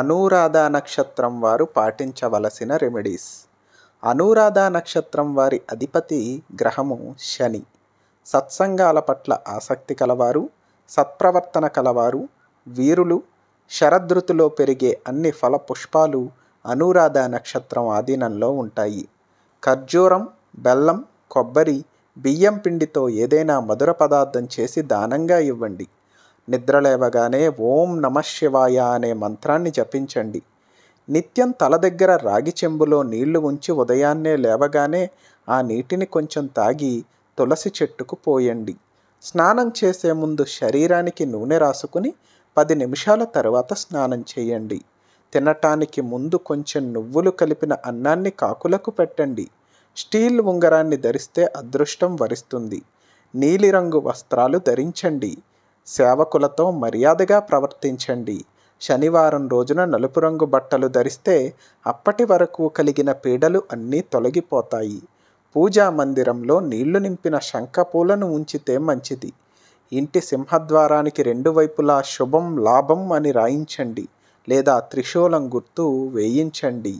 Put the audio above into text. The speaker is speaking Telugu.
అనురాధ నక్షత్రం వారు పాటించవలసిన రెమెడీస్ అనురాధ నక్షత్రం వారి అధిపతి గ్రహము శని సత్సంగాల పట్ల ఆసక్తి కలవారు సత్ప్రవర్తన కలవారు వీరులు శరదృతులో పెరిగే అన్ని ఫల పుష్పాలు అనురాధ నక్షత్రం ఆధీనంలో ఉంటాయి ఖర్జూరం బెల్లం కొబ్బరి బియ్యం పిండితో ఏదైనా మధుర పదార్థం చేసి దానంగా ఇవ్వండి నిద్రలేవగానే ఓం నమ శివాయ అనే మంత్రాన్ని జపించండి నిత్యం తల దగ్గర రాగి చెంబులో నీళ్లు ఉంచి ఉదయాన్నే లేవగానే ఆ నీటిని కొంచెం తాగి తులసి చెట్టుకు పోయండి స్నానం చేసే ముందు శరీరానికి నూనె రాసుకుని పది నిమిషాల తర్వాత స్నానం చేయండి తినటానికి ముందు కొంచెం నువ్వులు కలిపిన అన్నాన్ని కాకులకు పెట్టండి స్టీల్ ఉంగరాన్ని ధరిస్తే అదృష్టం వరిస్తుంది నీలిరంగు వస్త్రాలు ధరించండి సేవకులతో మర్యాదగా ప్రవర్తించండి శనివారం రోజున నలుపు రంగు బట్టలు ధరిస్తే అప్పటి వరకు కలిగిన పీడలు అన్నీ తొలగిపోతాయి పూజా మందిరంలో నీళ్లు నింపిన శంఖపూలను ఉంచితే మంచిది ఇంటి సింహద్వారానికి రెండు వైపులా శుభం లాభం అని రాయించండి లేదా త్రిశూలం గుర్తు వేయించండి